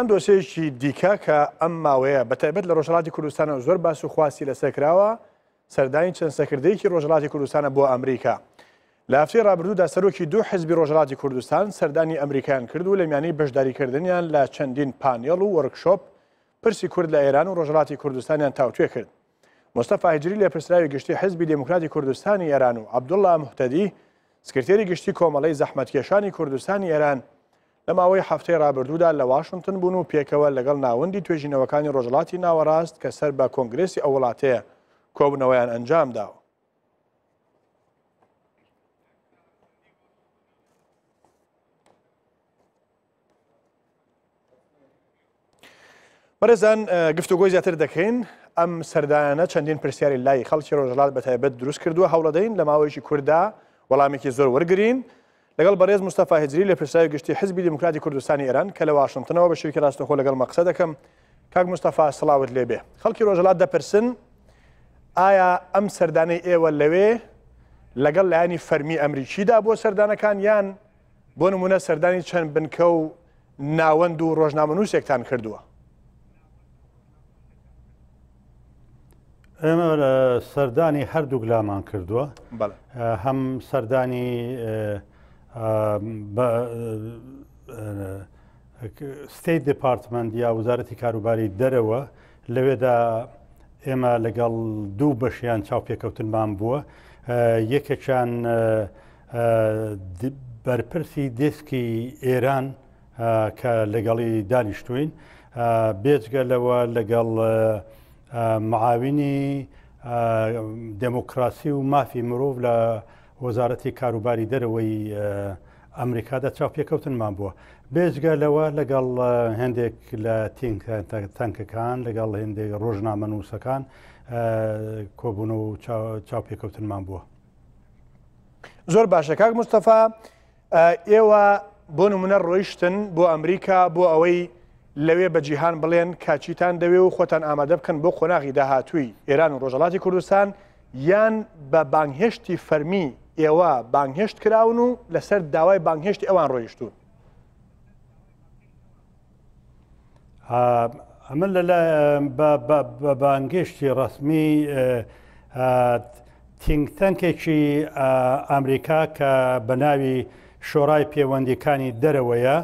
ئەم دۆسێکی دیکە کە ئەم ماوەیە بەتیبەت لە ڕۆژڵاتی کوردستانە زۆر باس و خواسی لە سەکراوە سەردانی چەند سەکردەیەکی ڕۆژڵاتی کوردستانە بۆ ئەمریکا. لە هەفتی ڕابردوودا سەرۆکی دوو حزبی ڕۆژڵاتی کوردستان سەردانی ئەمریکان کرد و لە میانی بەشداریکردنیان لە چەندین پانیل و وەرکشۆپ پرسی کورد لە ئێران و ڕۆژڵاتی کوردستانیان تاوتوێ کرد. مستەفاهجری لە پرسراوی گشتی حزبی دموکراتی کوردستانی ئێران و عبدوڵە محتەدی سکرتێری گشتی کۆمەڵی زەحمەتکێشانی کوردستانی ئێران لە ماوەی هەفتەی رابرردوودا لە واشنگتن بوون و پێکەوە لەگەڵ ناوەندی توێژینەوەکانی ڕۆژڵاتی ناوەڕاست کە سەر بە کۆنگرسی ئەو وڵاتەیە کۆبنەوەیان ئەنجام داوە بەرەزان گفتوگۆی زیاتر دەکەین ئەم سەردانە چەندین پرسیاری لای خەڵکی ڕۆژلات بەتایبەت دروست کردووە هەوڵەدەین لە ماوەیەکی کووردا وەڵامێکی زۆر وەرگین لەگەڵ بەڕێز مستەفا هجری لە پرساوی گشتی حزبی دموکراتی کوردستانی ئێران کە لە واشنگتنەوە بە شوکی ڕاستەخۆ لەگەڵ مەقسە دەکەم کاک مستەفا سلااوت لێبێ خەڵکی ڕۆژەڵات دەپرسن ئایا ئەم سەردانەی ئێوە لەوێ لەگەڵ لایانی فەرمی ئەمریکیدا بۆ سەردانەکان یان بۆ نمونە سەردانی چەند بنکە و ناوەند و ڕۆژنامە نووسێکتان کردووە ئێمە سەردانی هەردوو گلامان کردووە هەم سەردانی ستیت دپارتمەند یا وزارەتی کاروباری دەرەوە لەوێدا ئێمە لەگەڵ دوو بەشیان چاوپێکەوتنمان بووە یەکەچان بەرپرسی دیسکی ئێران کە لەگەڵی دانیشتوین بێجگەلەوە لەگەڵ معاوینی دموکراسی و مافی مرۆڤ لە وەزارەتی کاروباری دەرەوەی ئەمریکادا چاپێکەوتنمان بووە بێژگە لەوە لەگەڵ هەندێک لە تەنکەکان لەگەڵ هەندێک ڕۆژنامە نووسەکان کۆبوون و چاپێکەوتنمان بووە زۆر باشەکەک مستەفا ئێوە بۆ نمونە ڕۆیشتن بۆ ئەمریکا بۆ ئەوەی لەوێ بە جیهان بڵێن کاچیتان دەوێ و خۆتان ئامادە بکەن بۆ خۆناغی داهاتووی ئێران و ڕۆژەڵاتی کوردستان یان بە بانگهێشتی فەرمی ئێوە بانگهێشت کراون و لەسەر داوای بانگهێشت ئەوان ڕۆیشتون ئەمە لە بە بانگشتی ڕسمی تینگتەنکێکی ئەمریکا کە بەناوی شۆڕای پەیوەندیەکانی دەرەوەیە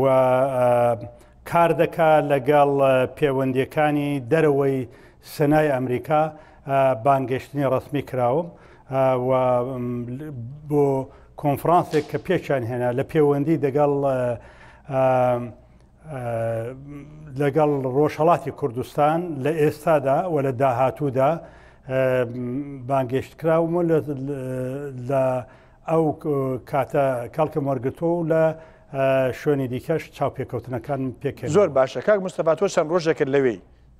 و کار دەکا لەگەڵ پەیوەندیەکانی دەرەوەی سنای ئەمریکا بانگشتنی ڕسمی کراوم. بۆ کۆنفرانسێک کە پێچان هێنا لە پەیوەندی دەگەڵ لەگەڵ ڕۆژهڵاتی کوردستان لە ئێستادا و لە داهاتوودا بانگەشتکراومە لە ئەو کاتە کاڵکە مەرگتۆ لە شوێنی دیکەش چاوپێککەوتنەکان پێکە زۆر باشە کاک مستەفاتۆ چەند ڕۆژێکرد لەوێ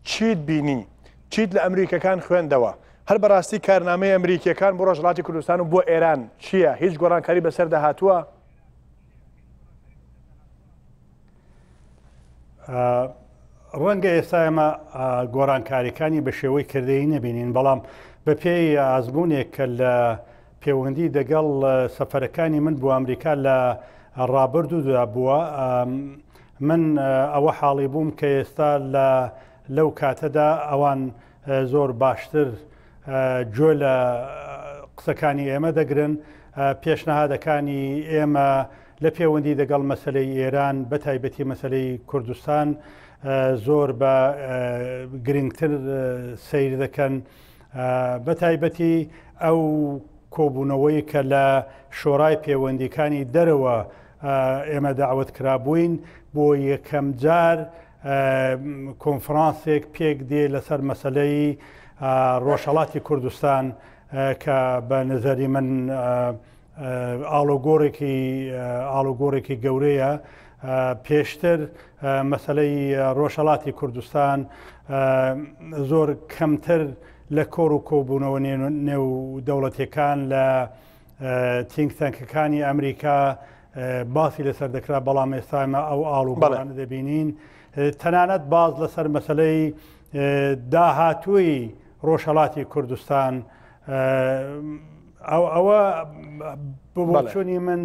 چیت بینی چیت لە ئەمریکەکان خوێندەوە هەر بەڕاستی کارنامەی ئەمریکیەکان بۆ ڕۆژڵاتی کوردستان و بۆ ئێران چییە هیچ گۆڕانکاری بەسەر داهتووە ڕەنگە ئێستا ئێمە گۆرانکاریەکانی بە شێوەی کردەی نەبینین بەڵام بە پێی ئازبوونێک کە لە پەیوەندی دەگەڵ سەفەرەکانی من بۆ ئەمریکا لە ڕابردوودا بووە من ئەوە حاڵی بووم کە ئێستا لەو کاتەدا ئەوان زۆر باشتر گوێ لە قسەکانی ئێمە دەگرن پێشنەهادەکانی ئێمە لە پەیوەندی دەگەڵ مەسلەی ئێران بە تایبەتی مەسلەی کوردستان زۆر بە گرنگتر سیر دەکەن بە تایبەتی ئەو کۆبوونەوەی کە لە شۆڕای پەیوەندیەکانی دەرەوە ئێمە داوت کرابووین بۆ یەکەم جار کۆنفرانسێک پێک دێ لەسەر مەسلەی ڕۆژهڵاتی کوردستان کە بە نظری من ئالۆگۆرێکی ئالۆگۆرێکی گەورەیە پێشتر مەسلەی ڕۆژهڵاتی کوردستان زۆر کەمتر لە کۆر و کۆبوونەوە نێو دەوڵەتەکان لە تینگتەنکەکانی ئەمریکا باسی لەسەر دەکرا بەڵام ئێستامە ئەو ئاڵوگەڵانە دەبینین تەنانەت باز لەسەر مەسلەی داهاتووی ڕۆژهڵاتی کوردستان ئەوە بچووی من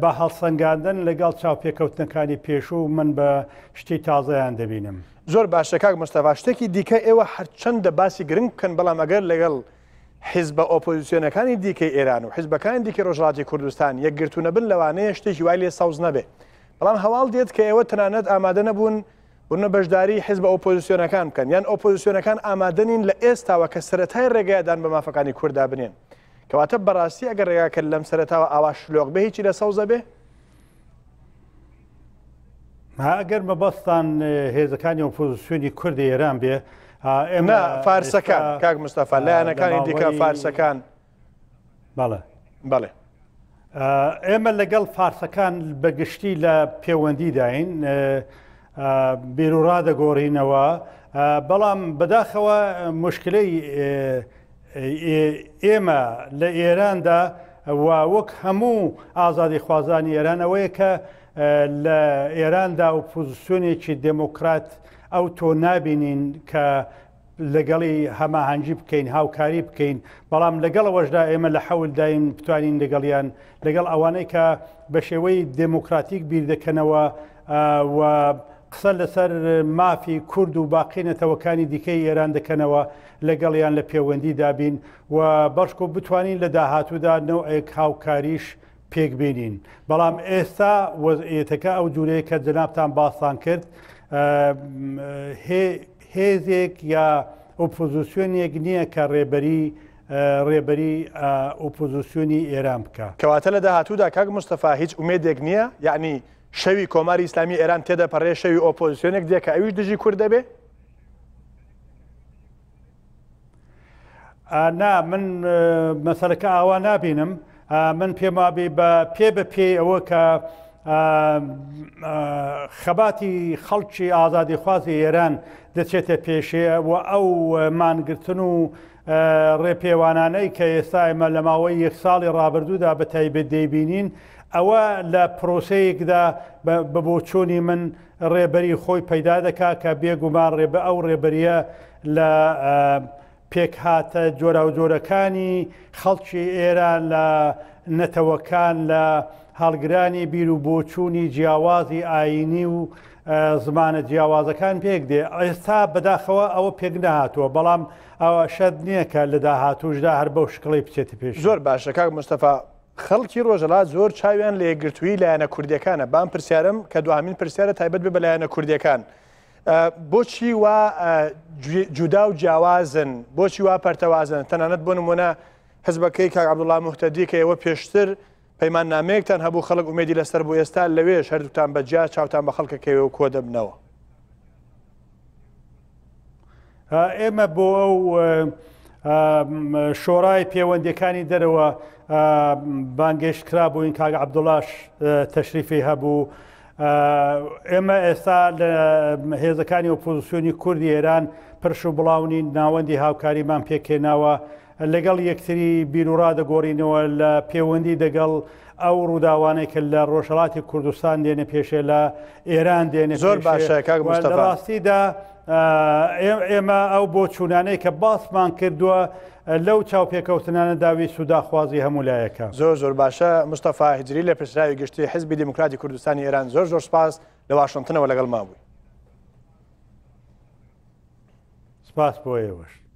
بە هەڵسەنگاندن لەگەڵ چاوپێکەوتنەکانی پێشوو من بە شتی تازایان دەبینم. زۆر باشەکە مستەفا شتێکی دیکە ئێوە هەرچەندە باسی گرنگ بکەن بەڵام ئەگەر لەگەڵ حیزب بە ئۆپۆزیسیۆنەکانی دیکەی ئێران و حیزبەکانی دیکە ڕۆژڵاتی کوردستان یەکگرتونە بن لەوانەیە شتێکی وای لێ ساوز نەبێ. بەڵام هەواڵ دێت کە ئێوە تەنانەت ئامادە نەبوون ورنە بەشداری حیز بە ئۆپۆزیسیۆنەکان بکەن یان ئۆپۆزیسیۆنەکان ئامادەنین لە ئێستاوە کە سەتای ڕێگایدان بە مافەکانی کووردا بنێن کەواتە بەڕاستی ئەگەر ڕێگاکە لەم سەرتاوە ئاوا شلۆق بە هیچی لە سەوزە بێ ئەگەر مەبەستان هێزەکانی ئۆپۆزیسیۆنی کوردی ئێران بێ ئێمە فارسەکان کاک مستەفا لایەنەکانی دیکە فارسەکان بەڵێ بەڵێ ئێمە لەگەڵ فارسەکان بەگشتی لە پەیوەندیداین بیرورا دەگۆڕینەوە بەڵام بەداخەوە مشکلەی ئێمە لە ئێراندا وەک هەموو ئازادی خوازانی ئێرانەوەی کە لە ئێراندا و پوزیسیۆنێکی دموکرات ئەو تۆ نابینین کە لەگەڵی هەماهەنگی بکەین هاوکاری بکەین بەڵام لەگەڵەوەشدا ئێمە لە حەولداین بتوانین لەگەڵیان لەگەڵ ئەوانەی کە بە شێوەی دموکراتیک بیر دەکەنەوە قسە لەسەر مافی کورد و باقینەتەوەکانی دیکەی ئێران دەکەنەوە لەگەڵیان لە پەیوەندی دابین و بەشک و بتوانین لە داهاتوودا نەوەیەک هاوکاریش پێک بینین بەڵام ئێستا وەزئێتەکە ئەو جوورەیە کە جنابان باسان کرد هێزێک یا ئۆپۆزیسیۆنێک نییە کە ڕێبەری ڕێبەری ئۆپۆزیسیۆنی ئێران بکە کەواتە لە داهاتوودا کاک مستەفا هیچ ئومێدێک نییە یعنی شەوی کۆماری ئیسلامی ئێران تێدە پەڕێ شەوی ئۆپۆزیسیۆنێک دێکە ئەویش دژی کورد دەبێ نا من مەسەرەکە ئاوا نابینم من پێمابی بە پێ بە پێی ئەوە کە خەباتی خەڵکی ئازادی خوازی ئێران دەچێتە پێشێ و ئەو مانگرتن و ڕێپێوانانەی کە ئێستا ئمە لە ماوەی یەک ساڵی ڕابردوودا بە تایبێت دەیبینین ئەوە لە پرۆسەیەکدا بە بۆ چۆنی من ڕێبەری خۆی پەیدا دەکا کە بێگومان ڕێبە ئەو ڕێبەریە لە پێک هاتە جۆرا و جۆرەکانی خەڵکی ئێرە لە نەتەوەکان لە هەڵگرانی بیر و بۆچوونی جیاوازی ئاینی و زمانە جیاوازەکان پێک دێ ئێستا بەداخەوە ئەوە پێک نەهاتووە بەڵام ئەوە شەد نییە کە لە داهاتوشدا هەر بەو شکڵی بچێتی پێش زۆر باشە کاک مستەفا خەڵکی ڕۆژەڵات زۆر چاویان لێگرتووی لایەنە کوردیەکانە بان پرسیارم کە دوامین پرسیارە تایبەت بە لایەنە کوردیەکان. بۆچی وا جودا و جیاوازن بۆچی وا پەرتەوازن تەنانەت بۆ نمونە حزبەکەی کاک عبدوڵام محتەدی کە ئێوە پێشتر پەیمان نامەیەکتان هەبوو خەڵک ومێدی لەسەر بۆ ئێستا لەوێ هەردووتان بەجیا چاوتان بە خەڵکەکەوێ و کۆ دەبنەوە. ئێمە بۆ ئەو شۆڕای پەیوەندەکانی دەرەوە بانگەشتکرا بووین کاگ عبدوڵاش تەشریفی هەبوو. ئێمە ئێستا لە هێزەکانی ئۆپۆزیسیۆنی کوردی ئێران پرش و بڵاونی ناوەندی هاوکاریمان پێکێناوە لەگەڵ یەکتری بیرورا دەگۆڕینەوە لە پەیوەندی دەگەڵ ئەو ڕووداوانەی کە لە ڕۆژەڵاتی کوردستان دێنە پێشێ لە ئێران دێنێ زۆر باشە ڕاستیدا ئێمە ئەو بۆ چوونانەی کە باسمان کردووە لەو چاوپێکەوتنانە داوی سووداخوازی هەمولایەکە زۆر زۆر باشە مستەفا هجری لە پرسراوی گشتی حزبی دموکراتی کوردستانی ئێران زۆر زۆر سپاس لە واشنتنەوە لەگەڵ ما بووی سپاس بۆ ئێوەش